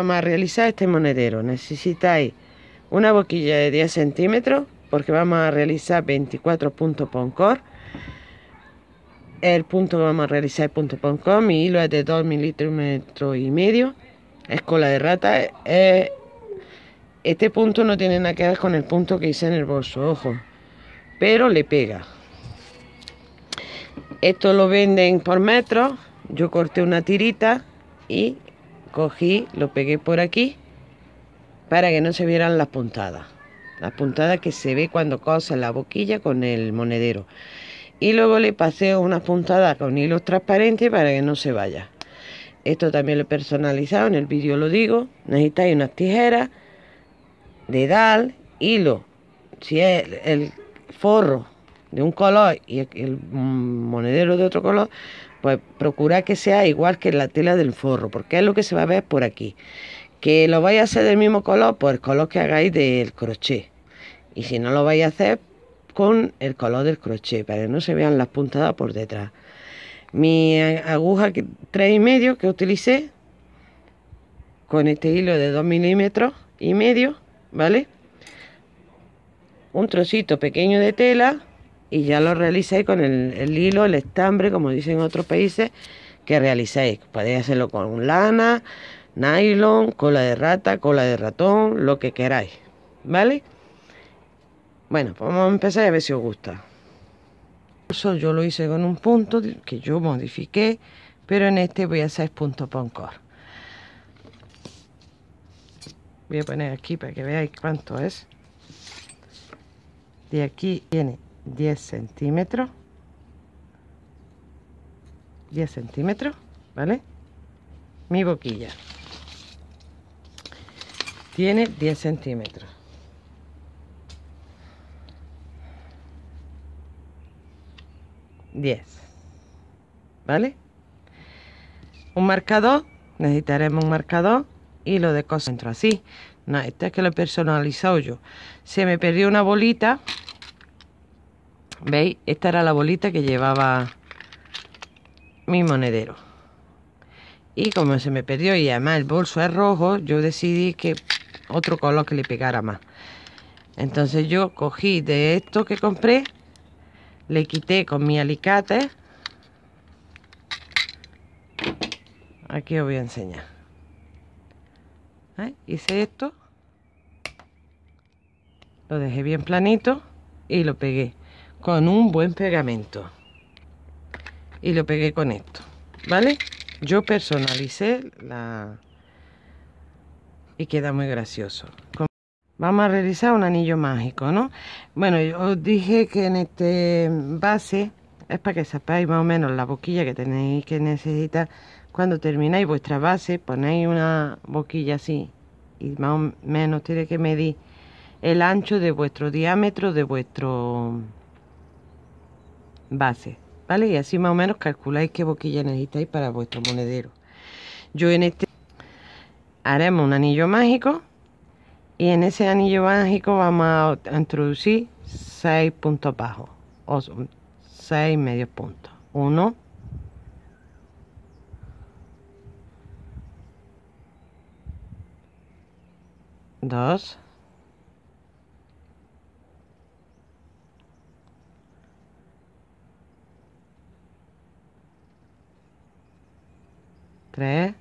vamos a realizar este monedero. Necesitáis una boquilla de 10 centímetros porque vamos a realizar 24 puntos Poncor. El punto que vamos a realizar punto Poncor. Mi hilo es de 2 milímetros y medio. Es cola de rata. Eh, este punto no tiene nada que ver con el punto que hice en el bolso, ojo. Pero le pega. Esto lo venden por metro. Yo corté una tirita y cogí, lo pegué por aquí para que no se vieran las puntadas. Las puntadas que se ve cuando cose la boquilla con el monedero. Y luego le pasé unas puntadas con hilos transparentes para que no se vaya. Esto también lo he personalizado, en el vídeo lo digo. Necesitáis unas tijeras, dal hilo. Si es el forro de un color y el monedero de otro color, pues procura que sea igual que la tela del forro, porque es lo que se va a ver por aquí. Que lo vaya a hacer del mismo color, Por pues, el color que hagáis del crochet. Y si no lo vais a hacer, con el color del crochet, para que no se vean las puntadas por detrás. Mi aguja 3,5 medio que utilicé, con este hilo de 2 milímetros y medio, ¿vale? Un trocito pequeño de tela y ya lo realizáis con el, hilo, el estambre, como dicen otros países, que realizáis. Podéis hacerlo con lana, nylon, cola de rata, cola de ratón, lo que queráis. ¿Vale? Bueno, pues vamos a empezar a ver si os gusta. Eso yo lo hice con un punto que yo modifiqué, pero en este voy a hacer punto poncor. Voy a poner aquí para que veáis cuánto es. De aquí viene 10 centímetros 10 centímetros vale mi boquilla tiene 10 centímetros 10, ¿vale? Un marcador, necesitaremos un marcador y lo de cosas así. No, esto es que lo he personalizado yo. Se me perdió una bolita ¿Veis? Esta era la bolita que llevaba mi monedero. Y como se me perdió y además el bolso es rojo, yo decidí que otro color que le pegara más. Entonces yo cogí de esto que compré, le quité con mi alicate. Aquí os voy a enseñar. Hice esto, lo dejé bien planito y lo pegué con un buen pegamento. Y lo pegué con esto, ¿vale? Yo personalicé la... Y queda muy gracioso. Vamos a realizar un anillo mágico, ¿no? Bueno, yo os dije que en este base es para que sepáis más o menos la boquilla que tenéis que necesitar. Cuando termináis vuestra base, ponéis una boquilla así y más o menos tiene que medir el ancho de vuestro diámetro de vuestro base, ¿vale? Y así más o menos calculáis qué boquilla necesitáis para vuestro monedero. Yo en este haremos un anillo mágico y en ese anillo mágico vamos a introducir seis puntos bajos o mm, seis medios puntos. 1, 2, 3,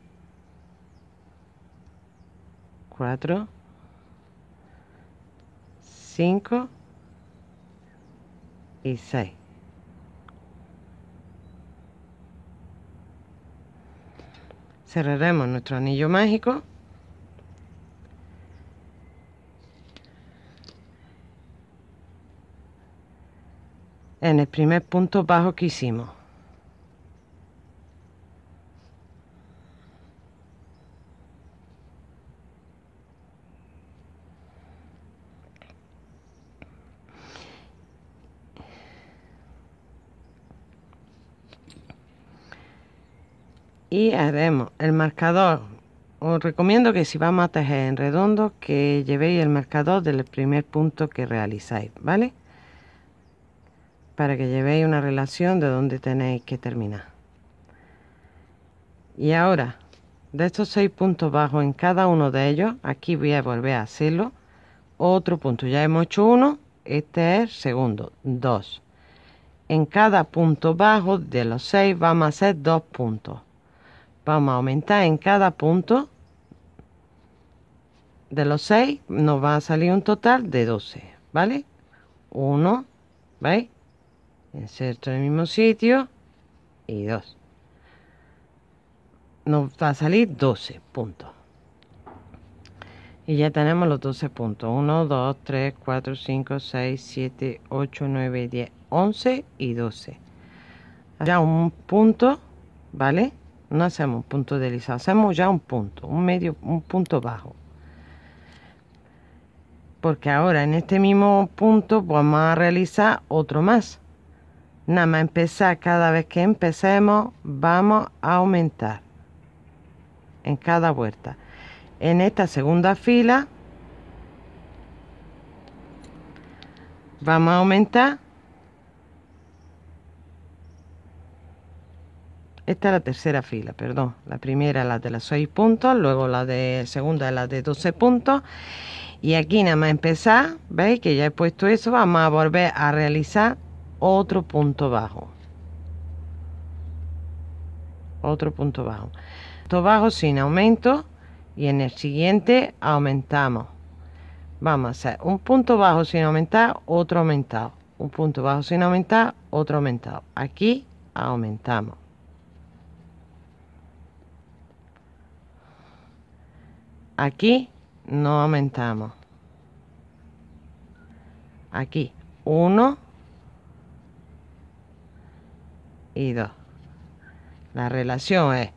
4, 5 y 6. Cerraremos nuestro anillo mágico. en el primer punto bajo que hicimos. y haremos eh, el marcador os recomiendo que si vamos a tejer en redondo que llevéis el marcador del primer punto que realizáis vale para que llevéis una relación de dónde tenéis que terminar y ahora de estos seis puntos bajos en cada uno de ellos aquí voy a volver a hacerlo otro punto ya hemos hecho uno este es segundo dos en cada punto bajo de los seis vamos a hacer dos puntos Vamos a aumentar en cada punto de los 6 nos va a salir un total de 12, ¿vale? 1, ¿veis? Inserto en el mismo sitio y 2. Nos va a salir 12 puntos. Y ya tenemos los 12 puntos. 1, 2, 3, 4, 5, 6, 7, 8, 9, 10, 11 y 12. Ya un punto, ¿vale? no hacemos un punto deslizado, hacemos ya un punto, un medio, un punto bajo. Porque ahora en este mismo punto vamos a realizar otro más. Nada más empezar, cada vez que empecemos vamos a aumentar en cada vuelta. En esta segunda fila vamos a aumentar Esta es la tercera fila, perdón. La primera es la de las 6 puntos, luego la de segunda es la de 12 puntos. Y aquí nada más empezar, veis que ya he puesto eso, vamos a volver a realizar otro punto bajo. Otro punto bajo. Punto bajo sin aumento y en el siguiente aumentamos. Vamos a hacer un punto bajo sin aumentar, otro aumentado. Un punto bajo sin aumentar, otro aumentado. Aquí aumentamos Aquí no aumentamos. Aquí 1 y 2. La relación es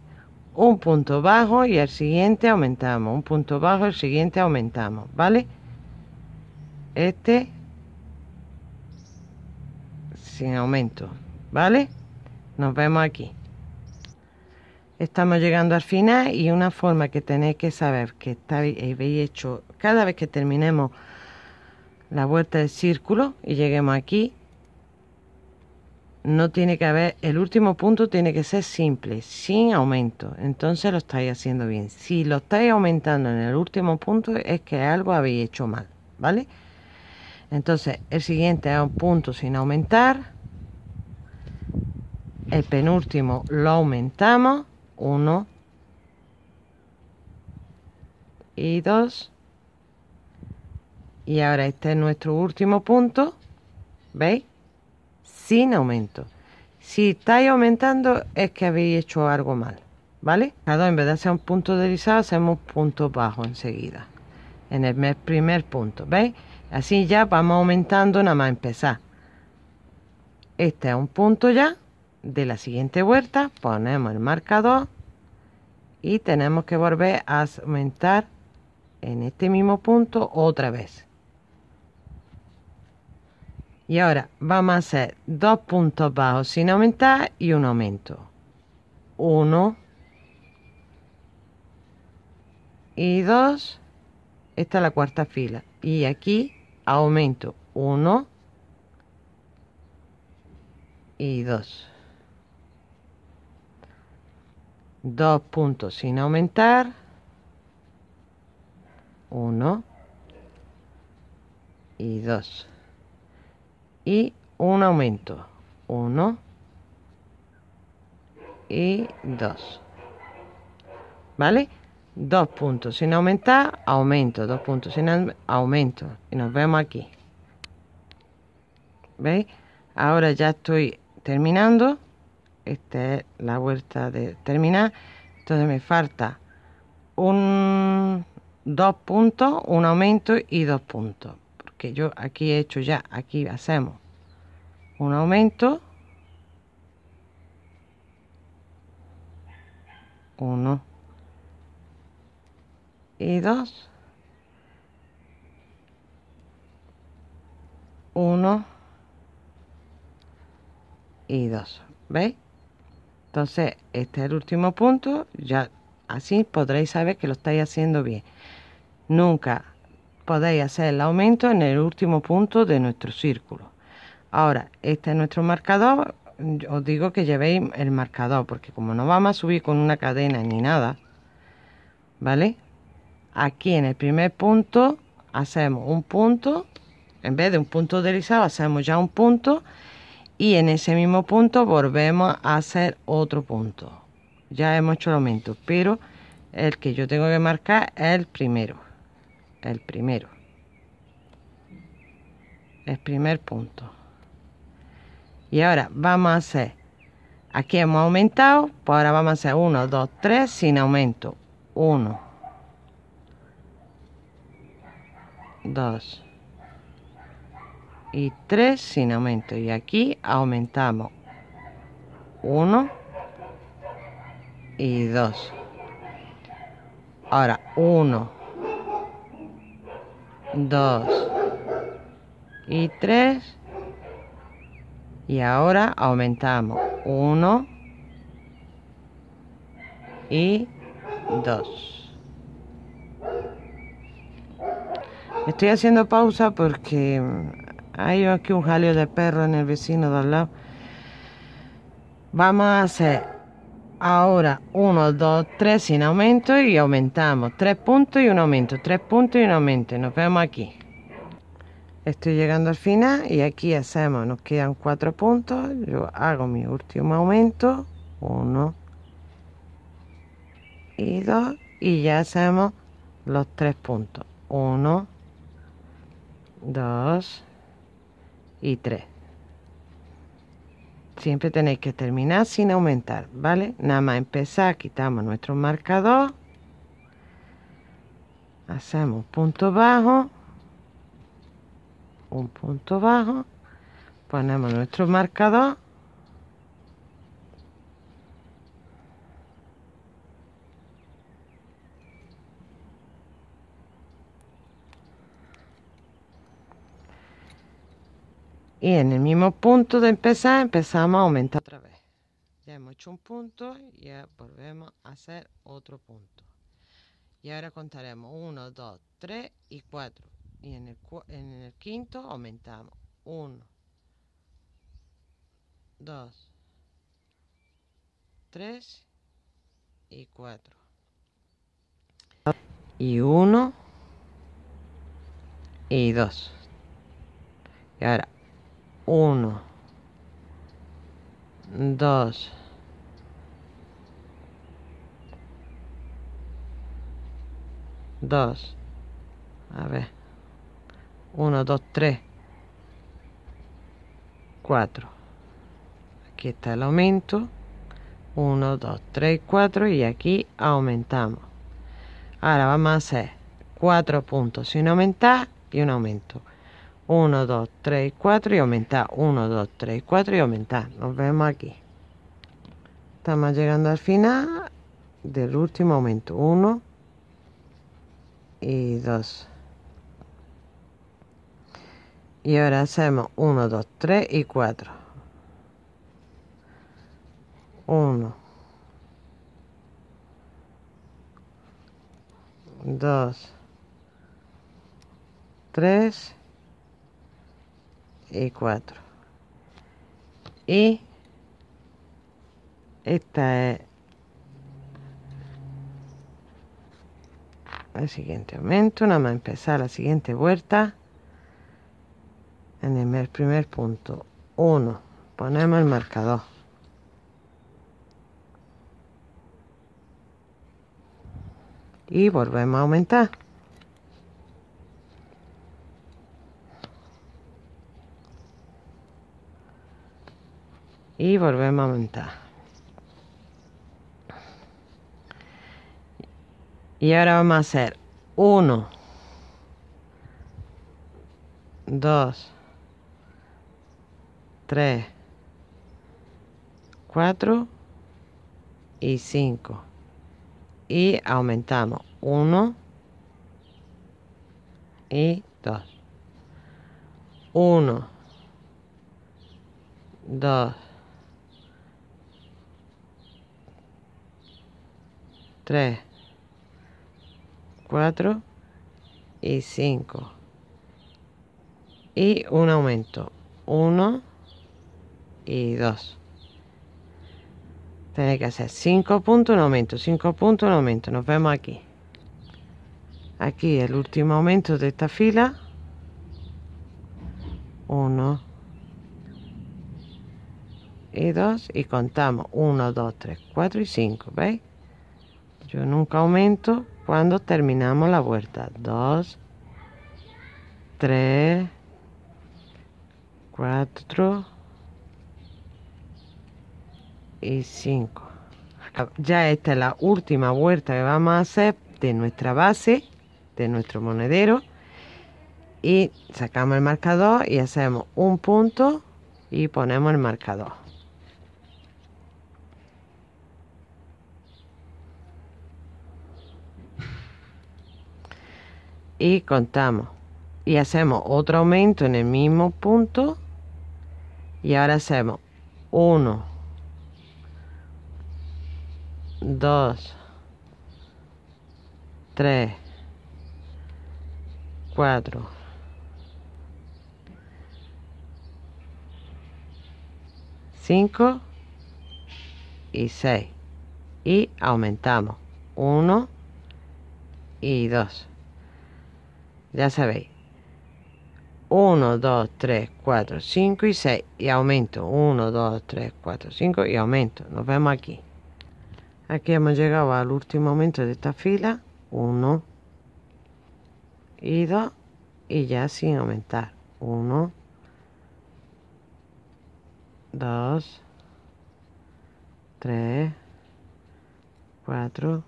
un punto bajo y el siguiente aumentamos. Un punto bajo, el siguiente aumentamos. ¿Vale? Este sin aumento. ¿Vale? Nos vemos aquí. Estamos llegando al final y una forma que tenéis que saber que habéis eh, hecho cada vez que terminemos la vuelta del círculo y lleguemos aquí, no tiene que haber, el último punto tiene que ser simple, sin aumento. Entonces lo estáis haciendo bien. Si lo estáis aumentando en el último punto es que algo habéis hecho mal, ¿vale? Entonces el siguiente es un punto sin aumentar. El penúltimo lo aumentamos 1 y 2 y ahora este es nuestro último punto ¿veis? sin aumento si estáis aumentando es que habéis hecho algo mal ¿vale? Cada en vez de hacer un punto deslizado hacemos punto bajo enseguida en el primer punto ¿veis? así ya vamos aumentando nada más empezar este es un punto ya de la siguiente vuelta ponemos el marcador y tenemos que volver a aumentar en este mismo punto otra vez y ahora vamos a hacer dos puntos bajos sin aumentar y un aumento uno y dos esta es la cuarta fila y aquí aumento uno y dos dos puntos sin aumentar, uno y dos, y un aumento, uno y dos, ¿vale? Dos puntos sin aumentar, aumento, dos puntos sin aumento, y nos vemos aquí. ¿Veis? Ahora ya estoy terminando esta es la vuelta de terminar entonces me falta un dos puntos un aumento y dos puntos porque yo aquí he hecho ya aquí hacemos un aumento uno y dos uno y dos ¿veis? Entonces, este es el último punto, ya así podréis saber que lo estáis haciendo bien. Nunca podéis hacer el aumento en el último punto de nuestro círculo. Ahora, este es nuestro marcador, os digo que llevéis el marcador, porque como no vamos a subir con una cadena ni nada, ¿vale? Aquí en el primer punto hacemos un punto, en vez de un punto deslizado hacemos ya un punto y en ese mismo punto volvemos a hacer otro punto ya hemos hecho el aumento pero el que yo tengo que marcar es el primero el primero el primer punto y ahora vamos a hacer aquí hemos aumentado pues ahora vamos a hacer 1 2 3 sin aumento 1 2 y 3 sin aumento y aquí aumentamos 1 y 2 ahora 1 2 y 3 y ahora aumentamos 1 y 2 estoy haciendo pausa porque mm, hay aquí un jaleo de perro en el vecino de al lado. Vamos a hacer ahora 1, 2, 3 sin aumento y aumentamos. 3 puntos y un aumento, 3 puntos y un aumento. Nos vemos aquí. Estoy llegando al final y aquí hacemos, nos quedan 4 puntos. Yo hago mi último aumento. 1 y 2 y ya hacemos los 3 puntos. 1, 2, y 3. Siempre tenéis que terminar sin aumentar, ¿vale? Nada más empezar, quitamos nuestro marcador. Hacemos punto bajo. Un punto bajo. Ponemos nuestro marcador. y en el mismo punto de empezar empezamos a aumentar otra vez ya hemos hecho un punto y ya volvemos a hacer otro punto y ahora contaremos 1 2 3 y 4 y en el, en el quinto aumentamos 1 2 3 y 4 y 1 y 2 y ahora 1, 2, 2, a ver, 1, 2, 3, 4, aquí está el aumento, 1, 2, 3, 4 y aquí aumentamos. Ahora vamos a hacer 4 puntos sin aumentar y un aumento. 1, 2, 3, 4 y aumentar. 1, 2, 3, 4 y aumentar. Nos vemos aquí. Estamos llegando al final del último aumento. 1 y 2. Y ahora hacemos 1, 2, 3 y 4. 1. 2. 3 y 4 y esta es el siguiente aumento nada más empezar la siguiente vuelta en el primer punto 1 ponemos el marcador y volvemos a aumentar y volvemos a montar y ahora vamos a hacer 1 2 3 4 y 5 y aumentamos 1 y 2 1 2 3, 4 y 5. Y un aumento. 1 y 2. Tenéis que hacer 5 puntos, un aumento, 5 puntos, un aumento. Nos vemos aquí. Aquí el último aumento de esta fila. 1 y 2 y contamos 1, 2, 3, 4 y 5, ¿veis? Yo nunca aumento cuando terminamos la vuelta. 2, 3, 4 y 5. Ya esta es la última vuelta que vamos a hacer de nuestra base, de nuestro monedero. Y sacamos el marcador y hacemos un punto y ponemos el marcador. y contamos y hacemos otro aumento en el mismo punto y ahora hacemos 1 2 3 4 5 y 6 y aumentamos 1 y 2 ya sabéis. 1, 2, 3, 4, 5 y 6. Y aumento. 1, 2, 3, 4, 5 y aumento. Nos vemos aquí. Aquí hemos llegado al último aumento de esta fila. 1 y 2. Y ya sin aumentar. 1, 2, 3, 4,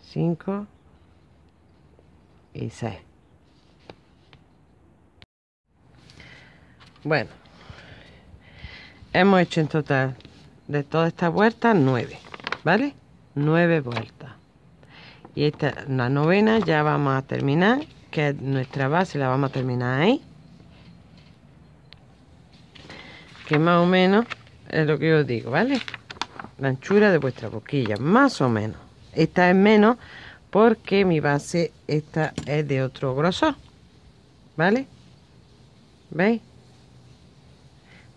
5 bueno, hemos hecho en total de toda esta vuelta 9, ¿vale? 9 vueltas. Y esta, la novena, ya vamos a terminar, que nuestra base, la vamos a terminar ahí. Que más o menos es lo que yo digo, ¿vale? La anchura de vuestra boquilla, más o menos. Esta es menos porque mi base esta es de otro grosor vale veis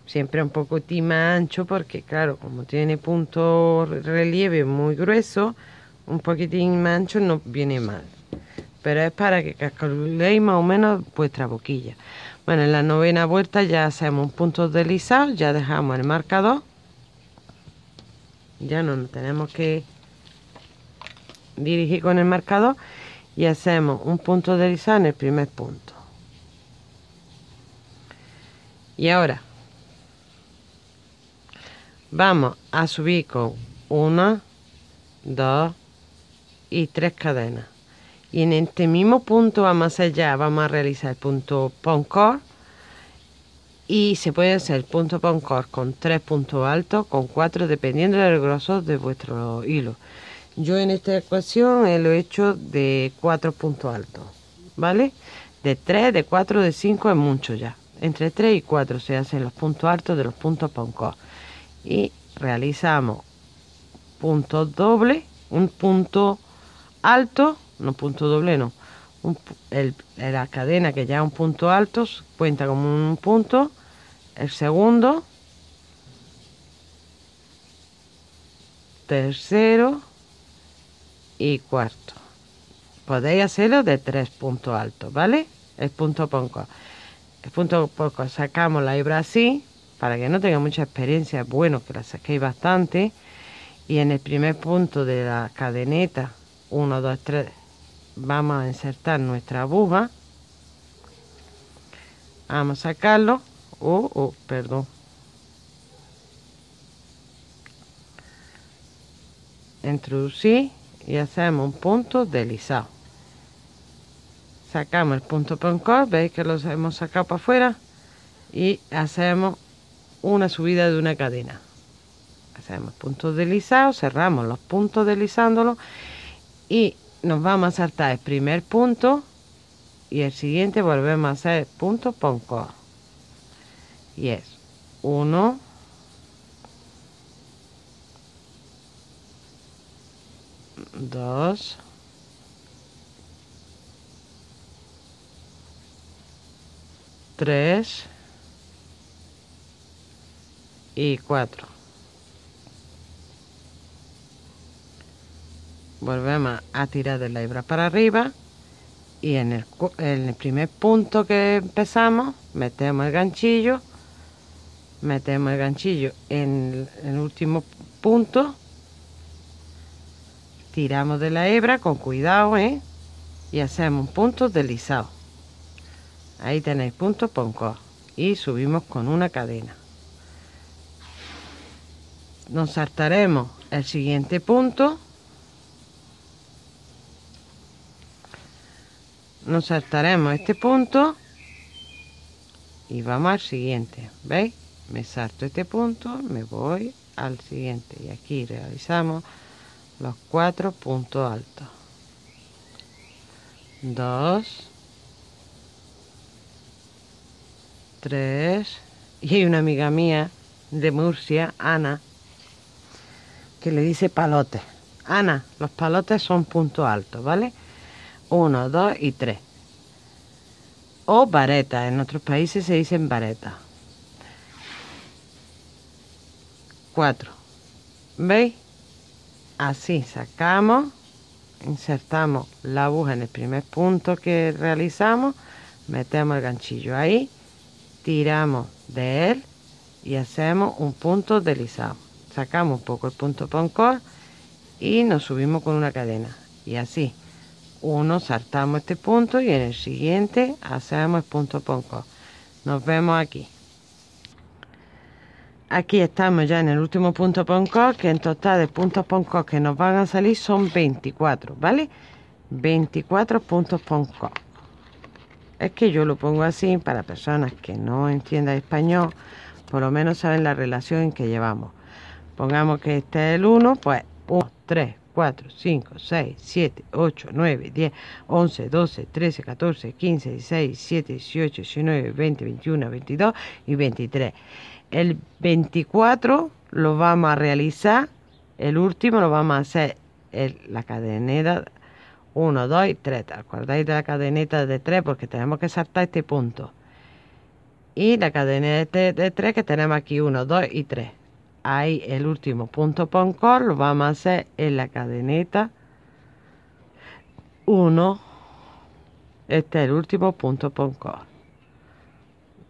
siempre un poco más ancho porque claro como tiene punto relieve muy grueso un poquitín más ancho no viene mal pero es para que calculéis más o menos vuestra boquilla bueno en la novena vuelta ya hacemos un punto deslizado ya dejamos el marcador ya no tenemos que dirigir con el marcador y hacemos un punto de lisa en el primer punto y ahora vamos a subir con una dos y tres cadenas y en este mismo punto vamos a hacer vamos a realizar el punto poncor y se puede hacer el punto poncor con tres puntos altos con cuatro dependiendo del grosor de vuestro hilo yo en esta ecuación lo he hecho de cuatro puntos altos, ¿vale? De 3, de 4, de 5 es mucho ya. Entre 3 y 4 se hacen los puntos altos de los puntos poncos Y realizamos Punto doble un punto alto, no punto doble, no. la cadena que ya es un punto alto cuenta como un punto. El segundo, tercero, y cuarto. Podéis hacerlo de tres puntos altos, ¿vale? El punto poco. El punto poco sacamos la hebra así, para que no tenga mucha experiencia, bueno que la saqué bastante. Y en el primer punto de la cadeneta, 1, 2, 3, vamos a insertar nuestra aguja. Vamos a sacarlo. Oh, oh, perdón. introducir y hacemos un punto deslizado sacamos el punto pencor veis que los hemos sacado para afuera y hacemos una subida de una cadena hacemos puntos deslizados cerramos los puntos deslizándolos y nos vamos a saltar el primer punto y el siguiente volvemos a hacer punto pencor y es 1 2 3 y 4 volvemos a tirar de la hebra para arriba y en el, en el primer punto que empezamos metemos el ganchillo metemos el ganchillo en el último punto tiramos de la hebra con cuidado ¿eh? y hacemos puntos deslizados ahí tenéis puntos ponco y subimos con una cadena nos saltaremos el siguiente punto nos saltaremos este punto y vamos al siguiente veis me salto este punto me voy al siguiente y aquí realizamos los cuatro puntos altos. Dos. Tres. Y hay una amiga mía de Murcia, Ana, que le dice palote Ana, los palotes son puntos altos, ¿vale? Uno, dos y tres. O vareta en otros países se dicen varetas. Cuatro. ¿Veis? así sacamos insertamos la aguja en el primer punto que realizamos metemos el ganchillo ahí tiramos de él y hacemos un punto deslizado sacamos un poco el punto poncor y nos subimos con una cadena y así uno saltamos este punto y en el siguiente hacemos el punto poncor. nos vemos aquí aquí estamos ya en el último punto ponco, que en total de puntos Ponco que nos van a salir son 24, ¿vale? 24 puntos ponco. Es que yo lo pongo así para personas que no entiendan español, por lo menos saben la relación que llevamos. Pongamos que este es el 1, pues 1, 3, 4, 5, 6, 7, 8, 9, 10, 11, 12, 13, 14, 15, 16, 17, 18, 19, 20, 21, 22 y 23. El 24 lo vamos a realizar, el último lo vamos a hacer en la cadeneta 1, 2 y 3. Acordáis de la cadeneta de 3 porque tenemos que saltar este punto. Y la cadeneta de 3 que tenemos aquí 1, 2 y 3. Ahí el último punto poncor lo vamos a hacer en la cadeneta 1. Este es el último punto poncor.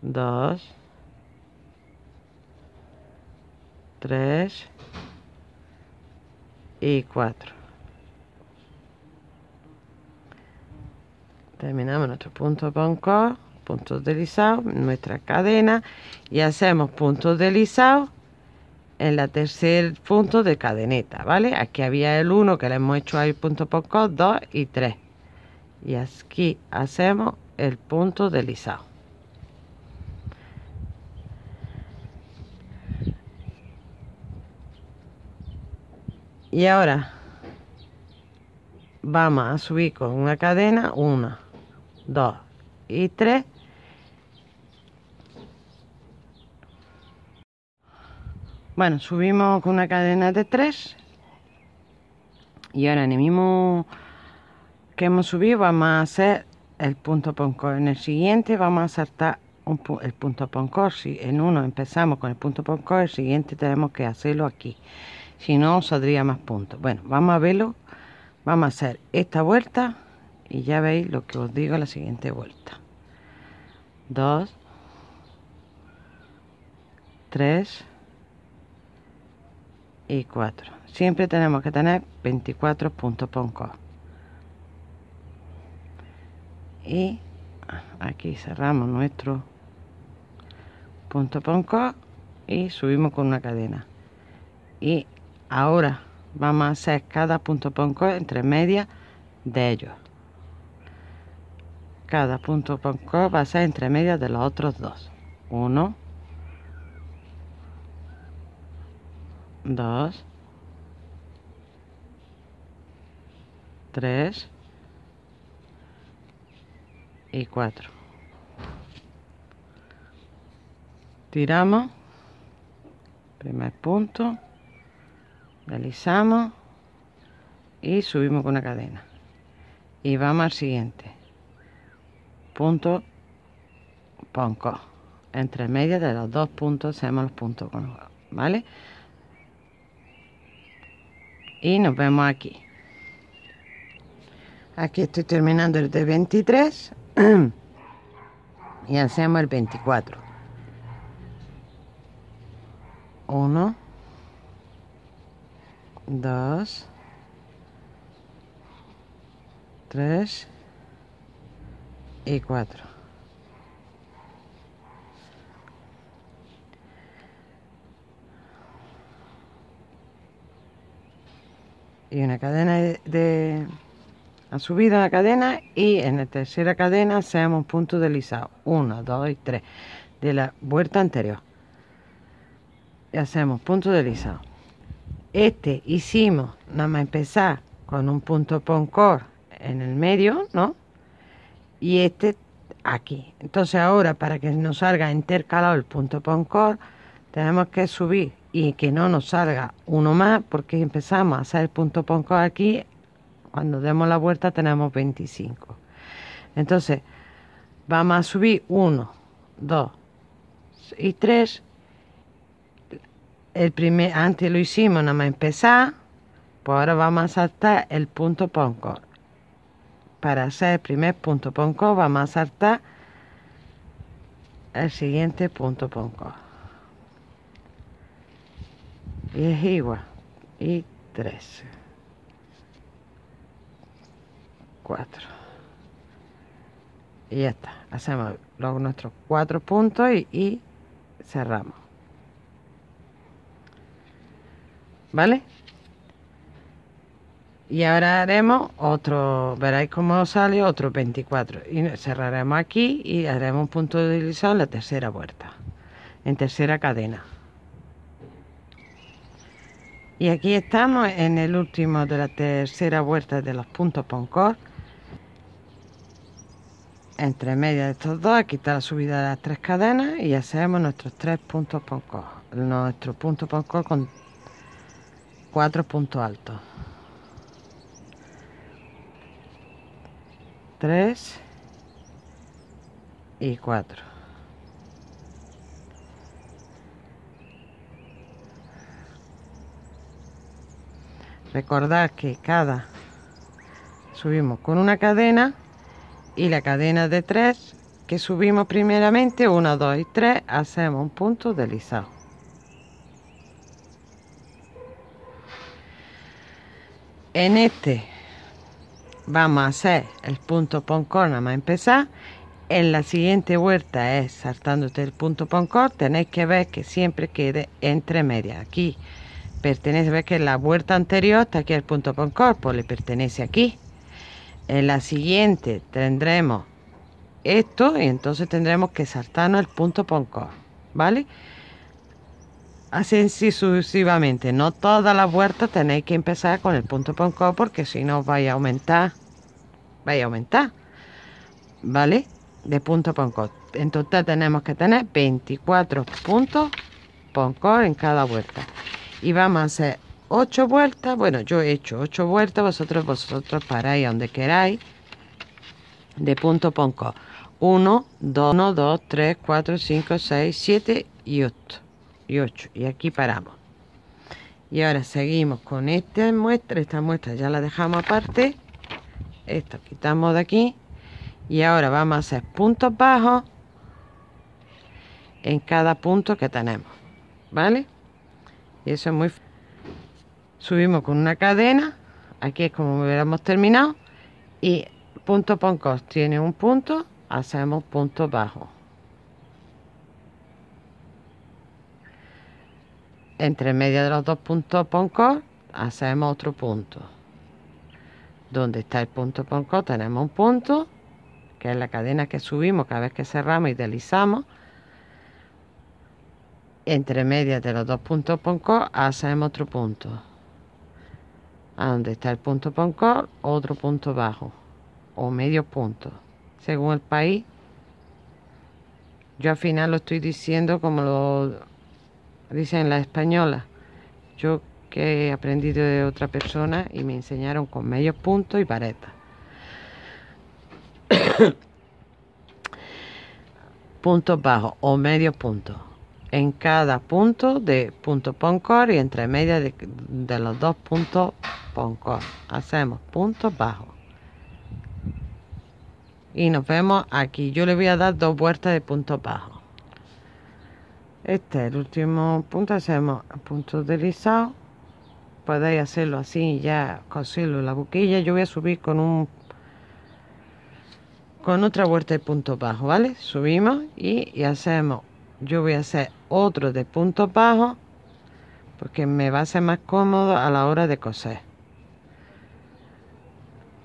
2 3 y 4 terminamos nuestro punto con puntos deslizado nuestra cadena y hacemos puntos deslizado en la tercer punto de cadeneta vale aquí había el 1 que le hemos hecho ahí punto poco 2 y 3 y aquí hacemos el punto deslizado y ahora vamos a subir con una cadena una dos y tres bueno subimos con una cadena de tres y ahora en el mismo que hemos subido vamos a hacer el punto ponco en el siguiente vamos a saltar el punto ponco si en uno empezamos con el punto ponco el siguiente tenemos que hacerlo aquí si no saldría más puntos bueno vamos a verlo vamos a hacer esta vuelta y ya veis lo que os digo la siguiente vuelta 2 3 y 4 siempre tenemos que tener 24 puntos ponco. y aquí cerramos nuestro punto ponco y subimos con una cadena y ahora vamos a hacer cada punto ponco entre media de ellos cada punto ponco va a ser entre media de los otros dos uno dos tres y cuatro tiramos primer punto realizamos y subimos con una cadena y vamos al siguiente punto ponco entre medias de los dos puntos hacemos los puntos vale y nos vemos aquí aquí estoy terminando el de 23 y hacemos el 24 1 2 3 y 4 Y una cadena de, la subida la la cadena y en la tercera cadena hacemos un punto deslizado 1, 2 y 3 de la vuelta anterior y hacemos punto deslizado este hicimos, nada más empezar con un punto poncor en el medio, ¿no? Y este aquí. Entonces ahora para que nos salga intercalado el punto poncor, tenemos que subir y que no nos salga uno más, porque empezamos a hacer el punto poncor aquí, cuando demos la vuelta tenemos 25. Entonces, vamos a subir 1, 2 y 3 el primer, antes lo hicimos nada más empezar, pues ahora vamos a saltar el punto ponco. Para hacer el primer punto ponco vamos a saltar el siguiente punto ponco. Y es igual. Y tres, 4. Y ya está. Hacemos luego nuestros cuatro puntos y cerramos. ¿Vale? Y ahora haremos otro, veréis cómo sale otro 24. Y cerraremos aquí y haremos un punto de deslizado en la tercera vuelta. En tercera cadena. Y aquí estamos en el último de la tercera vuelta de los puntos popcorn. Entre medio de estos dos, aquí está la subida de las tres cadenas y hacemos nuestros tres puntos Poncor. Nuestro punto popcorn con cuatro puntos altos. Tres y 4 Recordad que cada subimos con una cadena y la cadena de 3 que subimos primeramente, 1, 2 y 3, hacemos un punto deslizado. en este vamos a hacer el punto poncor nada más empezar en la siguiente vuelta es saltándote el punto poncor tenéis que ver que siempre quede entre media aquí pertenece ver que la vuelta anterior está aquí el punto poncor pues le pertenece aquí en la siguiente tendremos esto y entonces tendremos que saltarnos el punto poncor vale Así sucesivamente, no todas las vueltas tenéis que empezar con el punto ponco porque si no vaya a aumentar, vaya a aumentar, ¿vale? De punto ponco En total tenemos que tener 24 puntos ponco en cada vuelta. Y vamos a hacer 8 vueltas, bueno yo he hecho 8 vueltas, vosotros, vosotros paráis donde queráis de punto ponco 1, 2, 1, 2, 3, 4, 5, 6, 7 y 8 y aquí paramos y ahora seguimos con esta muestra esta muestra ya la dejamos aparte esto quitamos de aquí y ahora vamos a hacer puntos bajos en cada punto que tenemos vale y eso es muy subimos con una cadena aquí es como hubiéramos terminado y punto poncos tiene un punto hacemos punto bajo entre media de los dos puntos PONCO hacemos otro punto donde está el punto PONCO tenemos un punto que es la cadena que subimos cada vez que cerramos y deslizamos entre medias de los dos puntos PONCO hacemos otro punto a donde está el punto PONCO otro punto bajo o medio punto según el país yo al final lo estoy diciendo como lo dice en la española. Yo que he aprendido de otra persona y me enseñaron con medio punto y vareta puntos bajos o medio punto En cada punto de punto poncor y entre media de, los dos puntos poncore. Hacemos puntos bajos. Y nos vemos aquí. Yo le voy a dar dos vueltas de puntos bajos este es el último punto hacemos punto deslizado podéis hacerlo así ya coserlo en la boquilla yo voy a subir con un con otra vuelta de punto bajo vale subimos y, hacemos yo voy a hacer otro de punto bajo porque me va a ser más cómodo a la hora de coser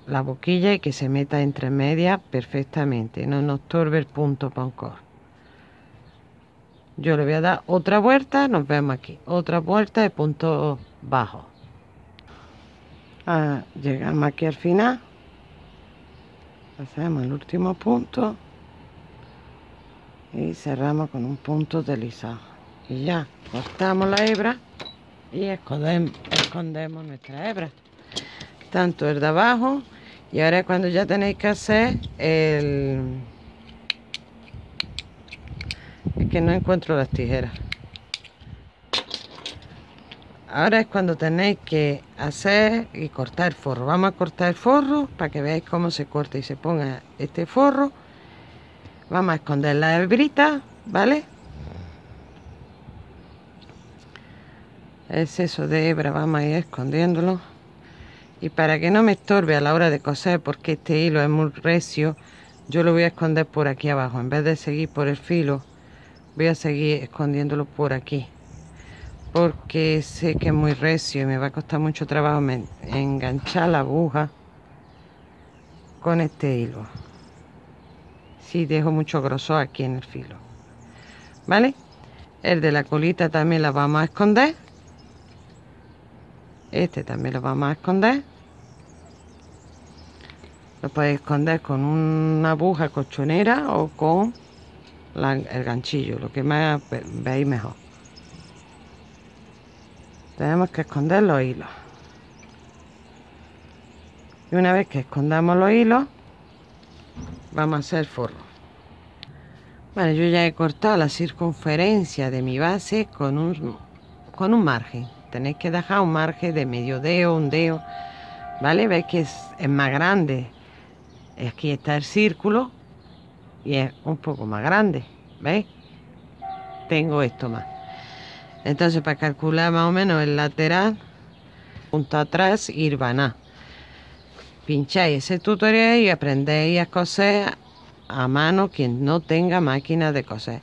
la boquilla y que se meta entre medias perfectamente no nos torbe el punto pancor yo le voy a dar otra vuelta, nos vemos aquí. Otra vuelta de punto bajo. Ah, llegamos aquí al final. hacemos el último punto. Y cerramos con un punto deslizado. Y ya, cortamos la hebra y escondemos, escondemos nuestra hebra. Tanto el de abajo y ahora cuando ya tenéis que hacer el es que no encuentro las tijeras. Ahora es cuando tenéis que hacer y cortar el forro. Vamos a cortar el forro para que veáis cómo se corta y se ponga este forro. Vamos a esconder la hebrita, ¿vale? Exceso de hebra, vamos a ir escondiéndolo. Y para que no me estorbe a la hora de coser, porque este hilo es muy recio, yo lo voy a esconder por aquí abajo. En vez de seguir por el filo, voy a seguir escondiéndolo por aquí porque sé que es muy recio y me va a costar mucho trabajo enganchar la aguja con este hilo si dejo mucho grosor aquí en el filo vale el de la colita también la vamos a esconder este también lo vamos a esconder lo puedes esconder con una aguja colchonera o con el ganchillo, lo que más veis mejor. Tenemos que esconder los hilos. Y una vez que escondamos los hilos, vamos a hacer forro. Bueno, yo ya he cortado la circunferencia de mi base con un, con un margen. Tenéis que dejar un margen de medio dedo, un dedo. ¿Vale? Veis que es, es más grande. Aquí está el círculo y es un poco más grande, ¿veis? Tengo esto más. Entonces para calcular más o menos el lateral, punto atrás, ir a Pincháis ese tutorial y aprendéis a coser a mano quien no tenga máquina de coser.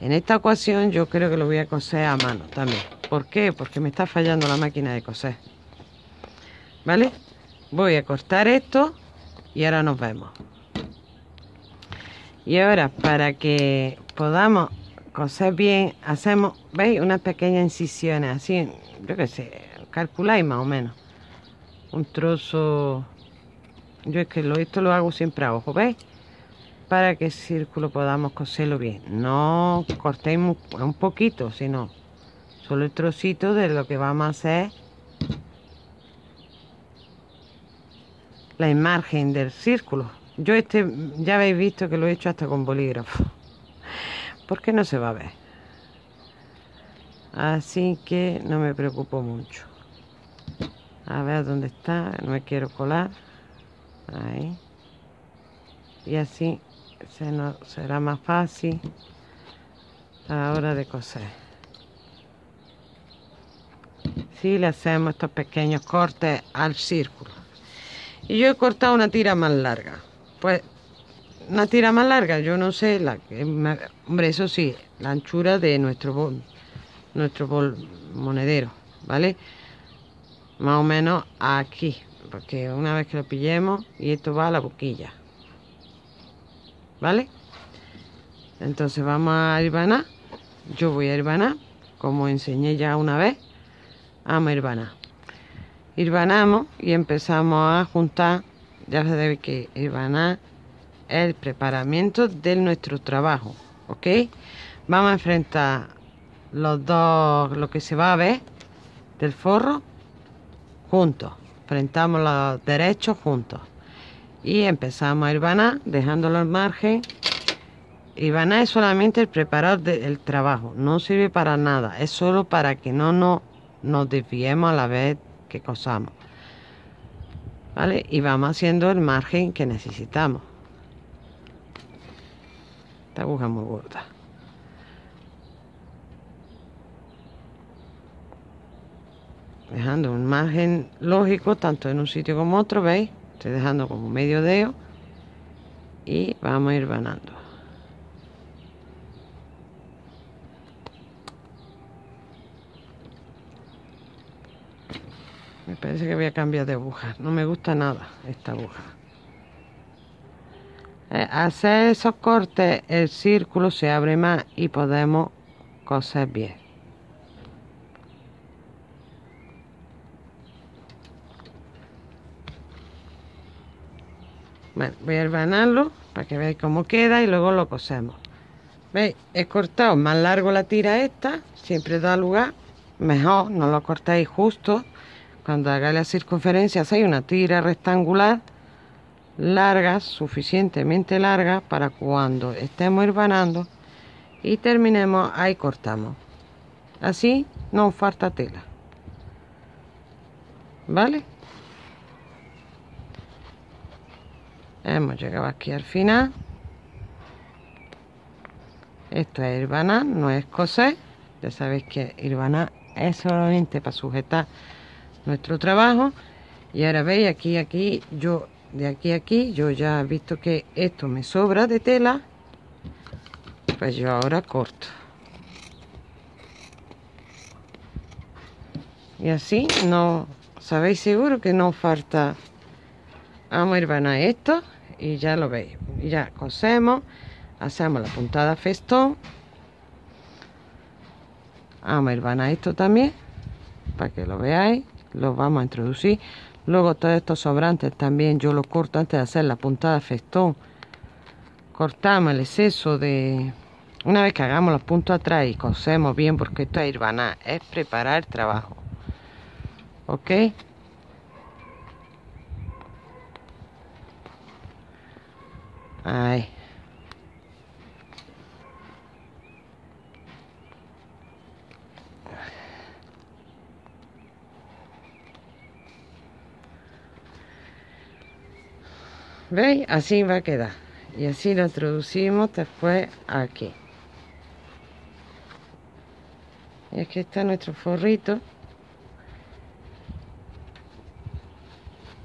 En esta ocasión yo creo que lo voy a coser a mano también. ¿Por qué? Porque me está fallando la máquina de coser. ¿Vale? Voy a cortar esto y ahora nos vemos y ahora para que podamos coser bien hacemos veis unas pequeñas incisiones así yo que sé calculáis más o menos un trozo yo es que esto lo hago siempre a ojo veis para que el círculo podamos coserlo bien no cortéis un poquito sino solo el trocito de lo que vamos a hacer la imagen del círculo yo este, ya habéis visto que lo he hecho hasta con bolígrafo. Porque no se va a ver. Así que no me preocupo mucho. A ver dónde está, no me quiero colar. Ahí. Y así se será más fácil a la hora de coser. Si le hacemos estos pequeños cortes al círculo. Y yo he cortado una tira más larga pues una tira más larga, yo no sé, la, hombre, eso sí, la anchura de nuestro bol, nuestro bol monedero, ¿vale? Más o menos aquí, porque una vez que lo pillemos, y esto va a la boquilla, ¿vale? Entonces vamos a irvana yo voy a irvanar como enseñé ya una vez, vamos a hervanar. Irvanamos y empezamos a juntar ya se debe que van a el preparamiento de nuestro trabajo, ¿ok? Vamos a enfrentar los dos, lo que se va a ver del forro juntos. Enfrentamos los derechos juntos. Y empezamos a irvana dejándolo al margen. a es solamente el preparar el trabajo, no sirve para nada, es solo para que no nos, nos desviemos a la vez que cosamos. ¿vale? Y vamos haciendo el margen que necesitamos. Esta aguja muy gorda. Dejando un margen lógico tanto en un sitio como otro, ¿veis? Estoy dejando como medio dedo y vamos a ir ganando Me parece que voy a cambiar de aguja. No me gusta nada esta aguja. Eh, hacer esos cortes, el círculo se abre más y podemos coser bien. Bueno, voy a hermanarlo para que veáis cómo queda y luego lo cosemos. ¿Veis? He cortado más largo la tira esta, siempre da lugar. Mejor, no lo cortáis justo cuando haga las circunferencias hay una tira rectangular larga, suficientemente larga para cuando estemos hirvanando y terminemos ahí cortamos. Así no falta tela. ¿Vale? Hemos llegado aquí al final. Esto es hirvana, no es coser. Ya sabéis que hirvana es solamente para sujetar nuestro trabajo y ahora veis aquí aquí yo de aquí aquí yo ya he visto que esto me sobra de tela pues yo ahora corto y así no sabéis seguro que no falta vamos a ir van a esto y ya lo veis y ya cosemos hacemos la puntada festón vamos a ir van a esto también para que lo veáis lo vamos a introducir luego todos estos sobrantes también yo lo corto antes de hacer la puntada festón cortamos el exceso de una vez que hagamos los puntos atrás y cosemos bien porque esto es a es preparar el trabajo ok ¿Veis? Así va a quedar. Y así lo introducimos después aquí. Y aquí está nuestro forrito.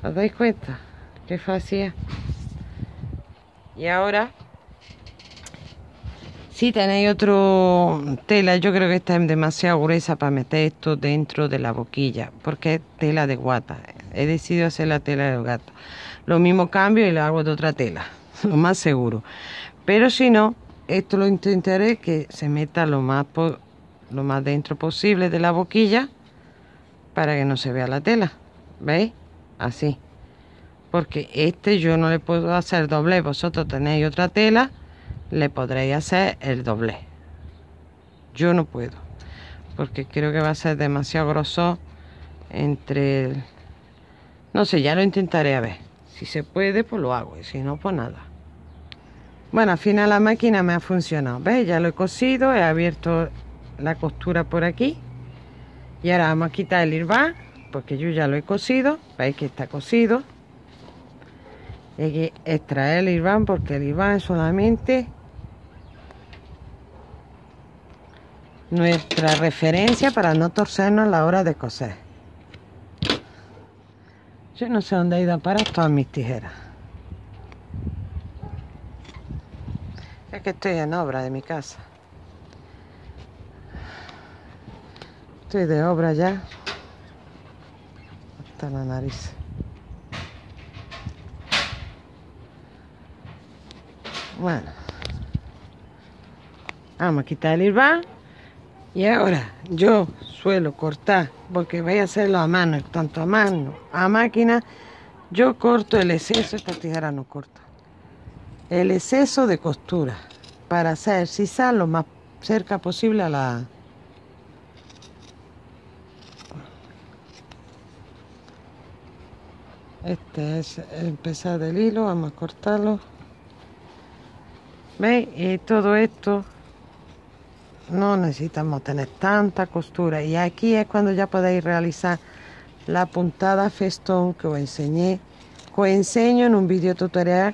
¿Os dais cuenta? Qué fácil Y ahora, si tenéis otro tela, yo creo que está demasiado gruesa para meter esto dentro de la boquilla, porque es tela de guata. He decidido hacer la tela de guata lo mismo cambio y lo hago de otra tela, lo más seguro. Pero si no, esto lo intentaré que se meta lo más, lo más dentro posible de la boquilla para que no se vea la tela. ¿Veis? Así. Porque este yo no le puedo hacer doble. Vosotros tenéis otra tela, le podréis hacer el doble. Yo no puedo. Porque creo que va a ser demasiado grosso entre... No sé, ya lo intentaré a ver. Si se puede, pues lo hago. Y si no, pues nada. Bueno, al final la máquina me ha funcionado. ¿Ves? Ya lo he cosido, he abierto la costura por aquí. Y ahora vamos a quitar el irván, porque yo ya lo he cosido. Veis que está cosido. hay que extraer el irván, porque el irván es solamente nuestra referencia para no torcernos a la hora de coser. Yo no sé dónde ha ido a parar todas mis tijeras. Es que estoy en obra de mi casa. Estoy de obra ya. Hasta la nariz. Bueno. Vamos a quitar el irván. Y ahora yo suelo, cortar, porque voy a hacerlo a mano, tanto a mano, a máquina, yo corto el exceso, esta tijera no corta, el exceso de costura, para hacer si lo más cerca posible a la... Este es empezar del hilo, vamos a cortarlo. ¿Veis? Y todo esto no necesitamos tener tanta costura y aquí es cuando ya podéis realizar la puntada festón que os enseñé que enseño en un vídeo tutorial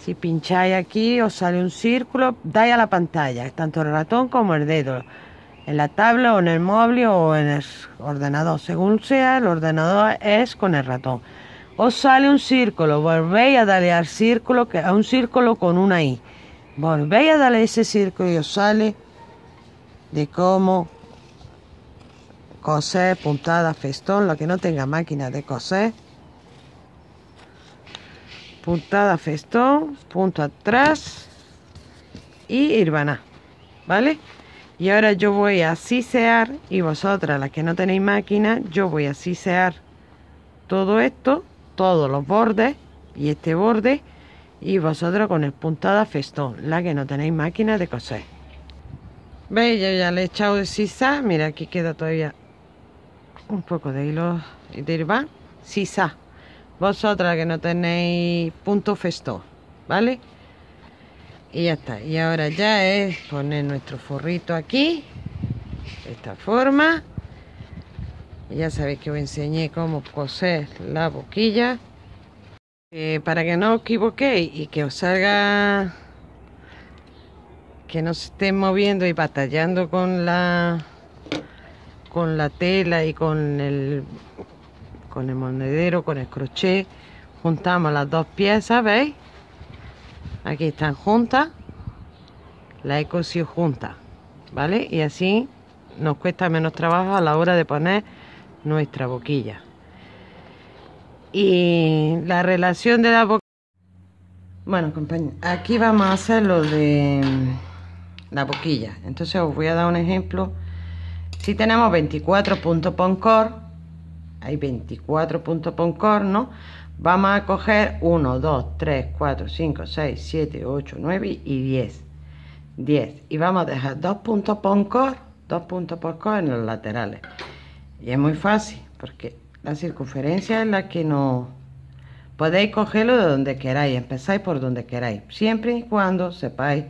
si pincháis aquí os sale un círculo dais a la pantalla tanto el ratón como el dedo en la tabla o en el móvil o en el ordenador según sea el ordenador es con el ratón os sale un círculo volvéis a darle al círculo que a un círculo con una i Volvéis a darle ese círculo y os sale de cómo coser, puntada, festón, lo que no tenga máquina de coser. Puntada, festón, punto atrás y a, ¿vale? Y ahora yo voy a sisear y vosotras, las que no tenéis máquina, yo voy a sisear todo esto, todos los bordes y este borde y vosotros con puntada festón, la que no tenéis máquina de coser. ¿Veis? Yo ya le he echado el sisa, mira aquí queda todavía un poco de hilo Y de irba sisa. Vosotras que no tenéis punto festón, ¿vale? Y ya está. Y ahora ya es poner nuestro forrito aquí, de esta forma. Ya sabéis que os enseñé cómo coser la boquilla. Eh, para que no os equivoquéis y que os salga que no se estén moviendo y batallando con la con la tela y con el con el monedero, con el crochet juntamos las dos piezas, ¿veis? aquí están juntas la he cosido juntas ¿vale? y así nos cuesta menos trabajo a la hora de poner nuestra boquilla y la relación de la boca. Bueno, compañero aquí vamos a hacer lo de mm, la boquilla. Entonces os voy a dar un ejemplo. Si tenemos 24 puntos Poncor, hay 24 puntos Poncor, ¿no? Vamos a coger 1, 2, 3, 4, 5, 6, 7, 8, 9 y 10. 10. Y vamos a dejar dos puntos Poncor, dos puntos Poncor en los laterales. Y es muy fácil, porque la circunferencia es la que no... Podéis cogerlo de donde queráis, empezáis por donde queráis, siempre y cuando sepáis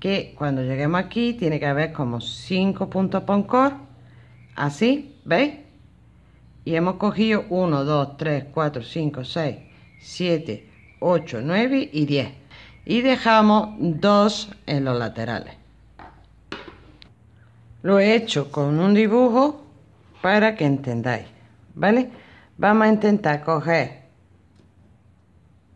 que cuando lleguemos aquí tiene que haber como 5 puntos Poncor, así, ¿veis? Y hemos cogido 1, 2, 3, 4, 5, 6, 7, 8, 9 y 10. Y dejamos 2 en los laterales. Lo he hecho con un dibujo para que entendáis. ¿vale? Vamos a intentar coger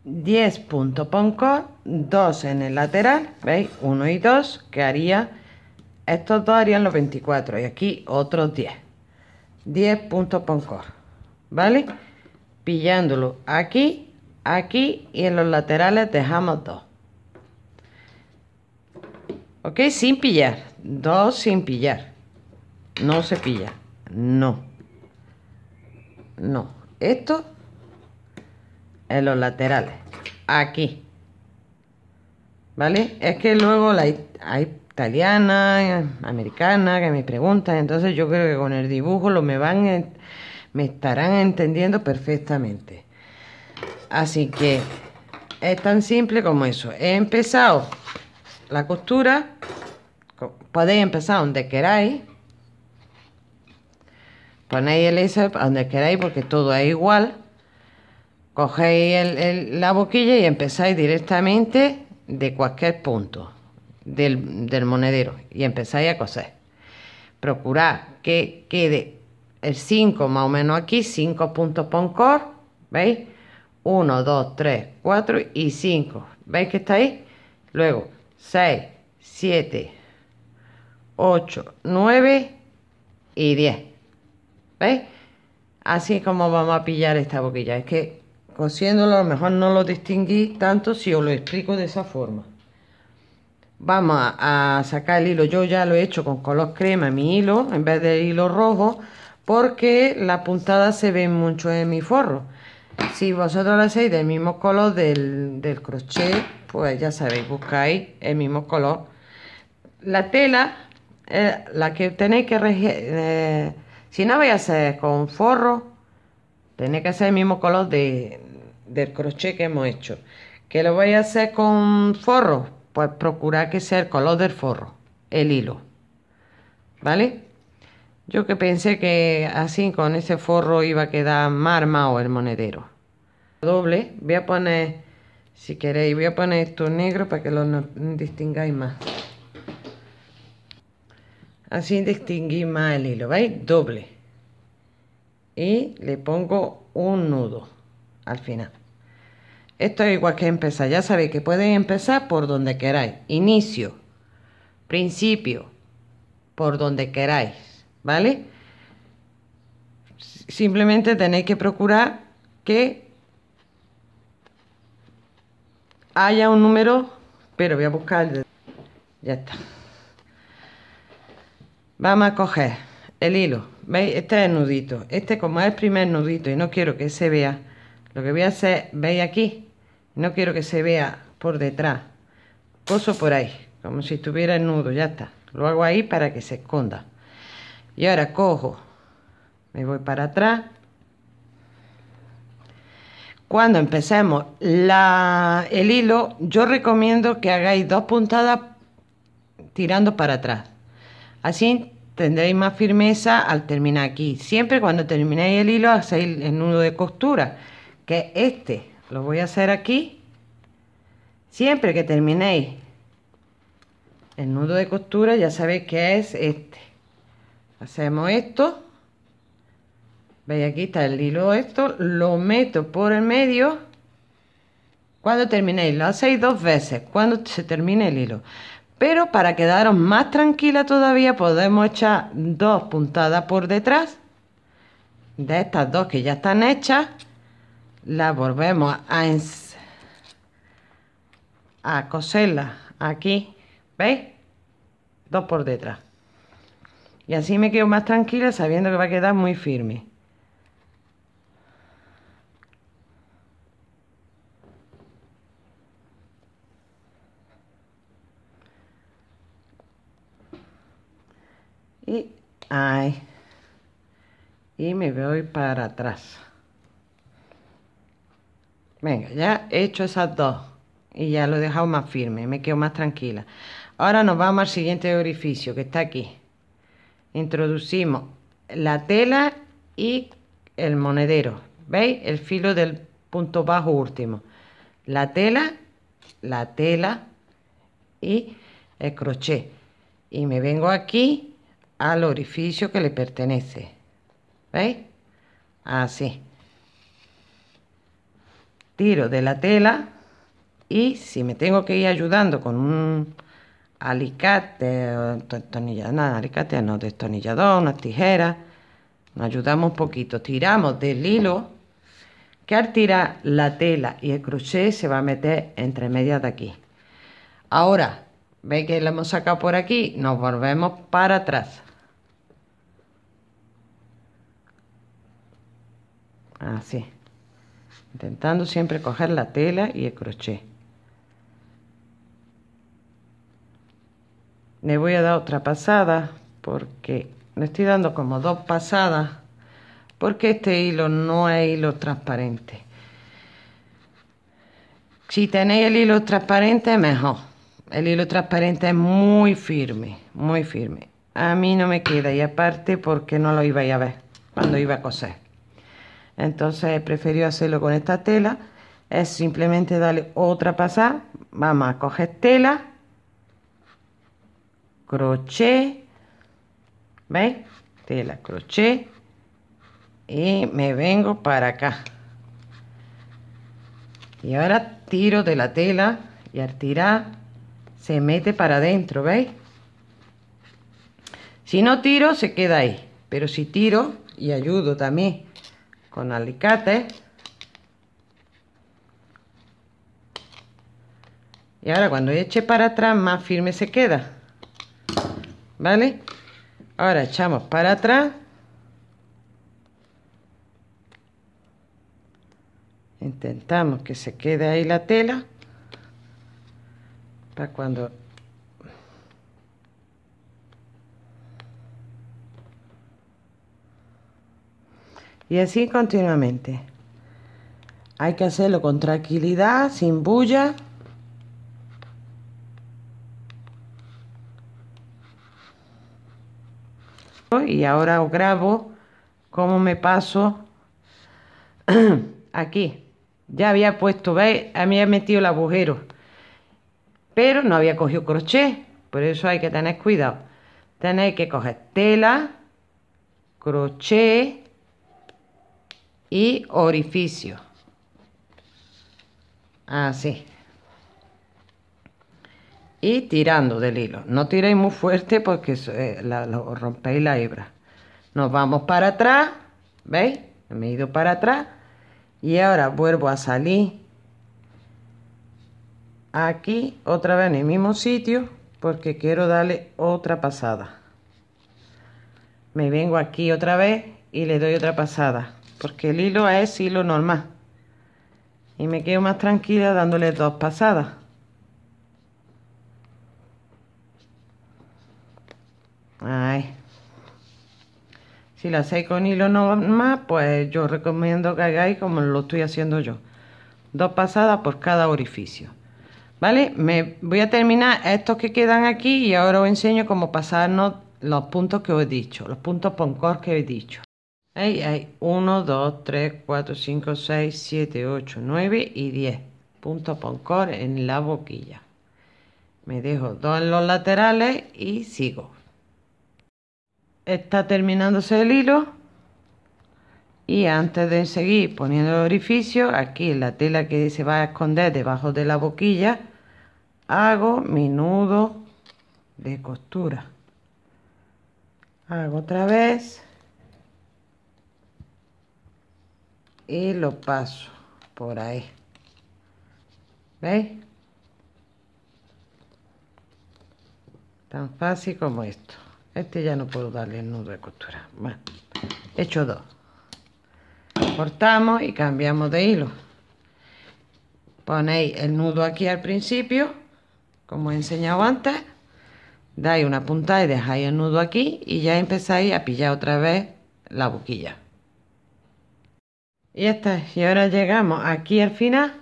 10 puntos pongo 2 en el lateral, ¿veis? 1 y 2, que haría, estos dos harían los 24 y aquí otros 10. 10 puntos poncor. ¿vale? Pillándolo aquí, aquí y en los laterales dejamos 2. ¿Ok? Sin pillar, 2 sin pillar, no se pilla, no. No, esto en los laterales. Aquí. ¿Vale? Es que luego la, hay italiana, americana, que me preguntan. Entonces yo creo que con el dibujo lo me van me estarán entendiendo perfectamente. Así que es tan simple como eso. He empezado la costura. Podéis empezar donde queráis. Ponéis el laser donde queráis porque todo es igual. Cogéis la boquilla y empezáis directamente de cualquier punto del, del monedero y empezáis a coser. Procurad que quede el 5 más o menos aquí, 5 puntos poncor, ¿veis? 1, 2, 3, 4 y 5. ¿Veis que está ahí? Luego 6, 7, 8, 9 y 10. ¿Veis? Así es como vamos a pillar esta boquilla. Es que cosiéndolo a lo mejor no lo distinguí tanto si os lo explico de esa forma. Vamos a, sacar el hilo. Yo ya lo he hecho con color crema mi hilo en vez del hilo rojo porque la puntada se ve mucho en mi forro. Si vosotros lo hacéis del mismo color del, crochet, pues ya sabéis, buscáis el mismo color. La tela, eh, la que tenéis que eh, si no voy a hacer con forro, tiene que hacer el mismo color de, del crochet que hemos hecho. Que lo voy a hacer con forro, pues procurar que sea el color del forro, el hilo. ¿Vale? Yo que pensé que así con ese forro iba a quedar marma o el monedero. Doble, voy a poner, si queréis, voy a poner esto negro para que lo distingáis más así distinguí más el hilo, ¿veis? Doble. Y le pongo un nudo al final. Esto es igual que empezar, ya sabéis que podéis empezar por donde queráis. Inicio, principio, por donde queráis, ¿vale? Simplemente tenéis que procurar que haya un número, pero voy a buscar el Ya está. Vamos a coger el hilo, ¿veis? Este es el nudito, este como es el primer nudito y no quiero que se vea, lo que voy a hacer, ¿veis aquí? No quiero que se vea por detrás, coso por ahí, como si estuviera el nudo, ya está. Lo hago ahí para que se esconda. Y ahora cojo, me voy para atrás. Cuando empecemos el hilo, yo recomiendo que hagáis dos puntadas tirando para atrás Así tendréis más firmeza al terminar aquí. Siempre cuando terminéis el hilo hacéis el nudo de costura, que es este. Lo voy a hacer aquí. Siempre que terminéis el nudo de costura ya sabéis que es este. Hacemos esto. Veis aquí está el hilo esto. Lo meto por el medio. Cuando terminéis, lo hacéis dos veces. Cuando se termine el hilo. Pero para quedaros más tranquila todavía podemos echar dos puntadas por detrás. De estas dos que ya están hechas, las volvemos a, a coserlas aquí. ¿Veis? Dos por detrás. Y así me quedo más tranquila sabiendo que va a quedar muy firme. y ay y me voy para atrás venga ya he hecho esas dos y ya lo he dejado más firme me quedo más tranquila ahora nos vamos al siguiente orificio que está aquí introducimos la tela y el monedero veis el filo del punto bajo último la tela la tela y el crochet y me vengo aquí al orificio que le pertenece. ¿Veis? Así. Tiro de la tela y si me tengo que ir ayudando con un alicate, no, alicate no, destornillador, unas tijeras, nos ayudamos un poquito. Tiramos del hilo que al tirar la tela y el crochet se va a meter entre medias de aquí. Ahora, veis que lo hemos sacado por aquí, nos volvemos para atrás. Así. Intentando siempre coger la tela y el crochet. Le voy a dar otra pasada porque le estoy dando como dos pasadas porque este hilo no es hilo transparente. Si tenéis el hilo transparente, mejor el hilo transparente es muy firme, muy firme. A mí no me queda y aparte porque no lo iba a ver cuando iba a coser. Entonces preferí hacerlo con esta tela. Es simplemente darle otra pasada. Vamos a coger tela, crochet, ¿veis? Tela, crochet y me vengo para acá. Y ahora tiro de la tela y al tirar se mete para adentro, ¿veis? Si no tiro, se queda ahí. Pero si tiro, y ayudo también con alicate. Y ahora cuando eche para atrás, más firme se queda. ¿Vale? Ahora echamos para atrás. Intentamos que se quede ahí la tela para cuando y así continuamente hay que hacerlo con tranquilidad sin bulla y ahora os grabo cómo me paso aquí ya había puesto A me ha metido el agujero pero no había cogido crochet, por eso hay que tener cuidado. Tenéis que coger tela, crochet y orificio. Así. Y tirando del hilo. No tiréis muy fuerte porque eh, lo rompéis la hebra. Nos vamos para atrás. ¿Veis? Me he ido para atrás. Y ahora vuelvo a salir aquí otra vez en el mismo sitio porque quiero darle otra pasada me vengo aquí otra vez y le doy otra pasada porque el hilo es hilo normal y me quedo más tranquila dándole dos pasadas si lo hacéis con hilo normal pues yo recomiendo que hagáis como lo estoy haciendo yo dos pasadas por cada orificio ¿Vale? Me voy a terminar estos que quedan aquí y ahora os enseño cómo pasarnos los puntos que os he dicho, los puntos poncor que os he dicho. Ahí hay 1, 2, 3, 4, 5, 6, 7, 8, 9 y 10 puntos poncor en la boquilla. Me dejo dos en los laterales y sigo. Está terminándose el hilo y antes de seguir poniendo el orificio aquí en la tela que se va a esconder debajo de la boquilla hago mi nudo de costura hago otra vez y lo paso por ahí veis tan fácil como esto este ya no puedo darle el nudo de costura bueno he hecho dos cortamos y cambiamos de hilo ponéis el nudo aquí al principio como he enseñado antes dais una puntada y dejáis el nudo aquí y ya empezáis a pillar otra vez la boquilla y está, y ahora llegamos aquí al final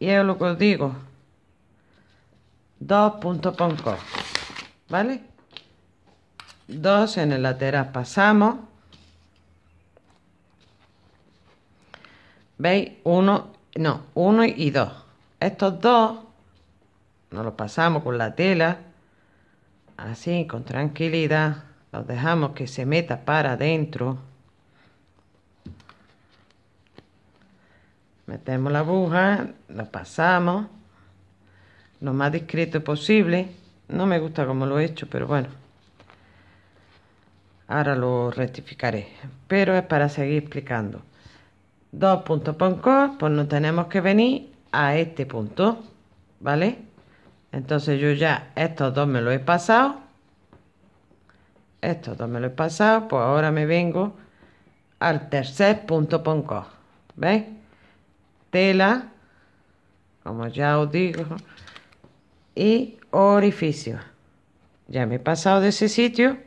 y es lo que os digo dos puntos poncos vale dos en el lateral pasamos ¿Veis? uno no, uno y dos Estos dos no los pasamos con la tela, así, con tranquilidad. Los dejamos que se meta para adentro. Metemos la aguja, lo pasamos lo más discreto posible. No me gusta como lo he hecho, pero bueno. Ahora lo rectificaré. Pero es para seguir explicando dos puntos PONCOS, pues nos tenemos que venir a este punto, ¿vale? Entonces yo ya estos dos me los he pasado. Estos dos me los he pasado, pues ahora me vengo al tercer punto PONCOS, ¿veis? Tela, como ya os digo, y orificio. Ya me he pasado de ese sitio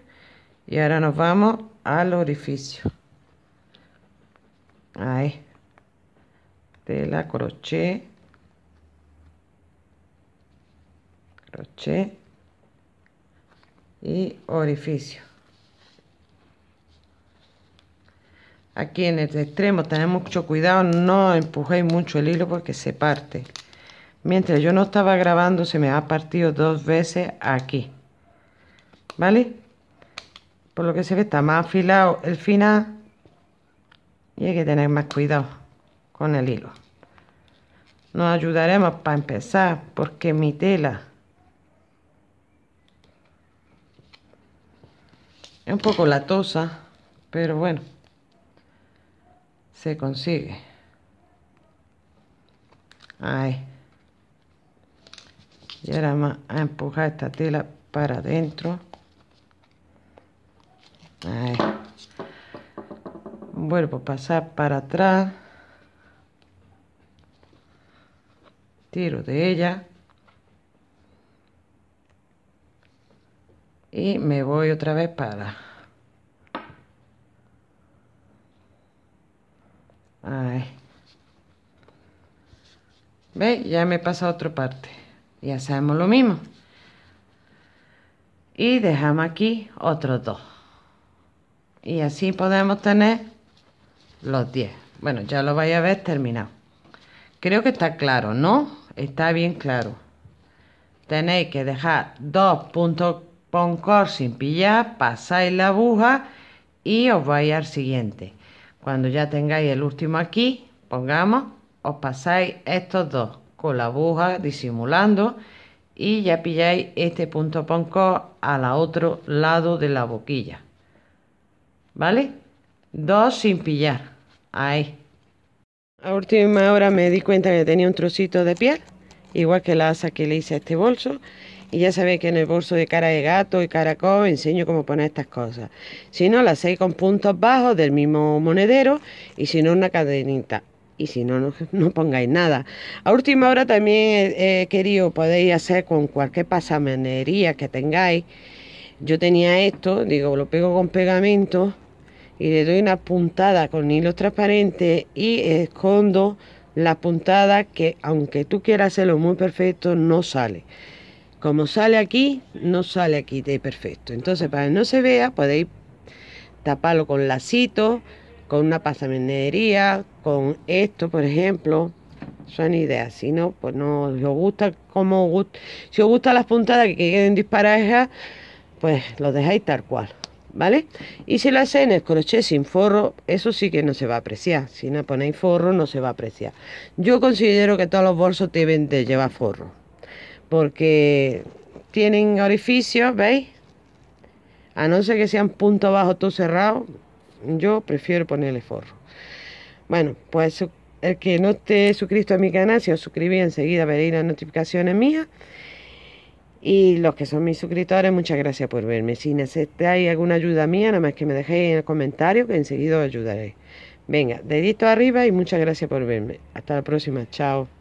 y ahora nos vamos al orificio ahí tela crochet crochet y orificio aquí en el este extremo tenemos mucho cuidado no empujéis mucho el hilo porque se parte mientras yo no estaba grabando se me ha partido dos veces aquí vale por lo que se ve está más afilado el final y hay que tener más cuidado con el hilo nos ayudaremos para empezar porque mi tela es un poco latosa pero bueno se consigue ahí y ahora vamos a empujar esta tela para adentro ahí vuelvo a pues pasar para atrás tiro de ella y me voy otra vez para ahí ¿Veis? Ya me pasa otra parte. Y hacemos lo mismo. Y dejamos aquí otros dos. Y así podemos tener los 10. Bueno, ya lo vais a ver terminado. Creo que está claro, ¿no? Está bien claro. Tenéis que dejar dos puntos Poncor sin pillar, pasáis la aguja y os vais al siguiente. Cuando ya tengáis el último aquí, pongamos, os pasáis estos dos con la aguja disimulando y ya pilláis este punto poncor al otro lado de la boquilla. ¿Vale? Dos sin pillar. Ay. A última hora me di cuenta que tenía un trocito de piel, igual que la asa que le hice a este bolso. Y ya sabéis que en el bolso de cara de gato y caracol enseño cómo poner estas cosas. Si no, las hacéis con puntos bajos del mismo monedero y si no, una cadenita. Y si no, no, pongáis nada. A última hora también he querido, podéis hacer con cualquier pasamanería que tengáis. Yo tenía esto, digo, lo pego con pegamento y le doy una puntada con hilo transparente y escondo la puntada que aunque tú quieras hacerlo muy perfecto no sale como sale aquí no sale aquí de perfecto entonces para que no se vea podéis taparlo con lacito con una pasaminería con esto por ejemplo son ideas si no pues no si os gusta como si os gustan las puntadas que queden disparadas pues lo dejáis tal cual ¿vale? Y si lo el crochet sin forro, eso sí que no se va a apreciar. Si no ponéis forro, no se va a apreciar. Yo considero que todos los bolsos deben de llevar forro. Porque tienen orificios, ¿veis? A no ser que sean punto bajo todo cerrado, yo prefiero ponerle forro. Bueno, pues el que no esté suscrito a mi canal, si os suscribís enseguida veréis las notificaciones mías. Y los que son mis suscriptores, muchas gracias por verme. Si necesitáis alguna ayuda mía, nada más que me dejéis en el comentario que enseguida os ayudaré. Venga, dedito arriba y muchas gracias por verme. Hasta la próxima. Chao.